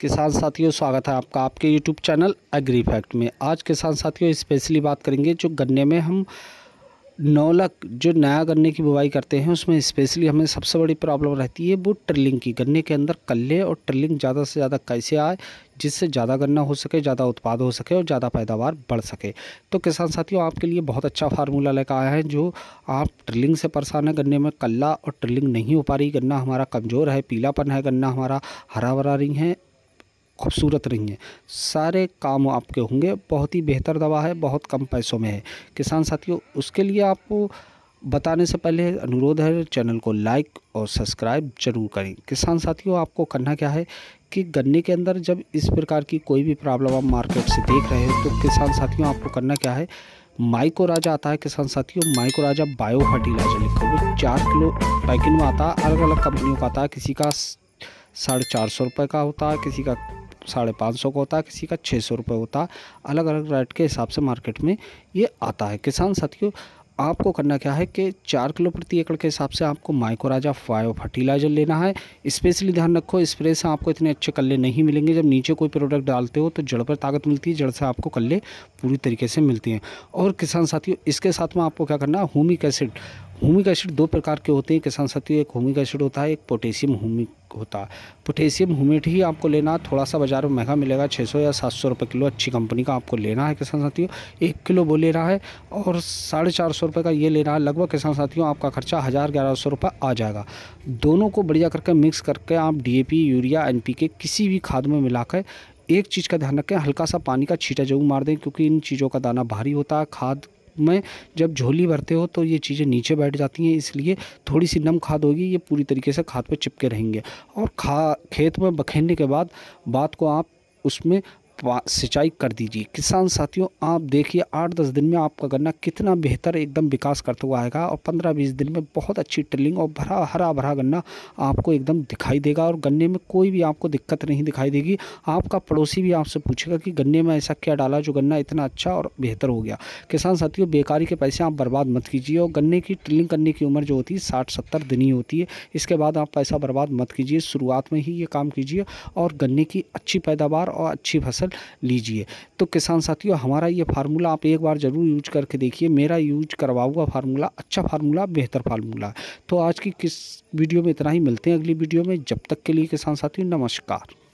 किसान साथियों स्वागत है आपका आपके यूट्यूब चैनल एग्री फैक्ट में आज किसान साथियों स्पेशली बात करेंगे जो गन्ने में हम नौलक जो नया गन्ने की बुवाई करते हैं उसमें स्पेशली हमें सबसे बड़ी प्रॉब्लम रहती है वो ट्रिलिंग की गन्ने के अंदर कल्ले और ट्रिलिंग ज़्यादा से ज़्यादा कैसे आए जिससे ज़्यादा गन्ना हो सके ज़्यादा उत्पाद हो सके और ज़्यादा पैदावार बढ़ सके तो किसान साथियों आपके लिए बहुत अच्छा फार्मूला लेकर आया है जो आप ट्रिलिंग से परेशान हैं गन्ने में कल्ला और ट्रिलिंग नहीं हो पा रही गन्ना हमारा कमज़ोर है पीलापन है गन्ना हमारा हरा भरा रही है खूबसूरत रहेंगे सारे काम आपके होंगे बहुत ही बेहतर दवा है बहुत कम पैसों में है किसान साथियों उसके लिए आपको बताने से पहले अनुरोध है चैनल को लाइक और सब्सक्राइब जरूर करें किसान साथियों आपको करना क्या है कि गन्ने के अंदर जब इस प्रकार की कोई भी प्रॉब्लम आप मार्केट से देख रहे हैं तो किसान साथियों आपको करना क्या है माइको राजा आता है किसान साथियों माइको राजा बायो फर्टिलाइजर लिखो वो चार किलो पैकिंग में आता है अलग अलग कंपनियों का आता है किसी का साढ़े चार सौ रुपये का होता है किसी का साढ़े पाँच सौ का होता है किसी का छः सौ रुपये होता है अलग अलग रेट के हिसाब से मार्केट में ये आता है किसान साथियों आपको करना क्या है कि चार किलो प्रति एकड़ के हिसाब से आपको माइकोराजा फायो फर्टिलाइजर लेना है स्पेशली ध्यान रखो स्प्रे से आपको इतने अच्छे कल्ले नहीं मिलेंगे जब नीचे कोई प्रोडक्ट डालते हो तो जड़ पर ताकत मिलती है जड़ से आपको कल्ले पूरी तरीके से मिलती हैं और किसान साथियों इसके साथ में आपको क्या करना है होमिक एसिड होमिक एसिड दो प्रकार के होते हैं किसान साथियों एक होमिक एसिड होता है एक पोटेशियम होमिक होता है पोटेशियम होमेट ही आपको लेना थोड़ा सा बाज़ार में महंगा मिलेगा 600 या 700 रुपए किलो अच्छी कंपनी का आपको लेना है किसान साथियों एक किलो वो ले रहा है और साढ़े चार सौ रुपये का ये ले रहा है लगभग किसान साथियों आपका खर्चा हज़ार ग्यारह सौ रुपये आ जाएगा दोनों को बढ़िया करके मिक्स करके आप डी यूरिया एन किसी भी खाद में मिलाकर एक चीज़ का ध्यान रखें हल्का सा पानी का छीटा जरूर मार दें क्योंकि इन चीज़ों का दाना भारी होता है खाद में जब झोली भरते हो तो ये चीज़ें नीचे बैठ जाती हैं इसलिए थोड़ी सी नम खाद होगी ये पूरी तरीके से खाद पर चिपके रहेंगे और खा खेत में बखेरने के बाद बात को आप उसमें सिंचाई कर दीजिए किसान साथियों आप देखिए आठ दस दिन में आपका गन्ना कितना बेहतर एकदम विकास करता हुआ आएगा और पंद्रह बीस दिन में बहुत अच्छी ट्रिलिंग और भरा हरा भरा गन्ना आपको एकदम दिखाई देगा और गन्ने में कोई भी आपको दिक्कत नहीं दिखाई देगी आपका पड़ोसी भी आपसे पूछेगा कि गन्ने में ऐसा क्या डाला जो गन्ना इतना अच्छा और बेहतर हो गया किसान साथियों बेकारी के पैसे आप बर्बाद मत कीजिए और गन्ने की ट्रिलिंग करने की उम्र जो होती है साठ सत्तर दिन ही होती है इसके बाद आप पैसा बर्बाद मत कीजिए शुरुआत में ही ये काम कीजिए और गन्ने की अच्छी पैदावार और अच्छी फसल फसल लीजिए तो किसान साथियों हमारा ये फार्मूला आप एक बार ज़रूर यूज करके देखिए मेरा यूज हुआ फार्मूला अच्छा फार्मूला बेहतर फार्मूला तो आज की किस वीडियो में इतना ही मिलते हैं अगली वीडियो में जब तक के लिए किसान साथियों नमस्कार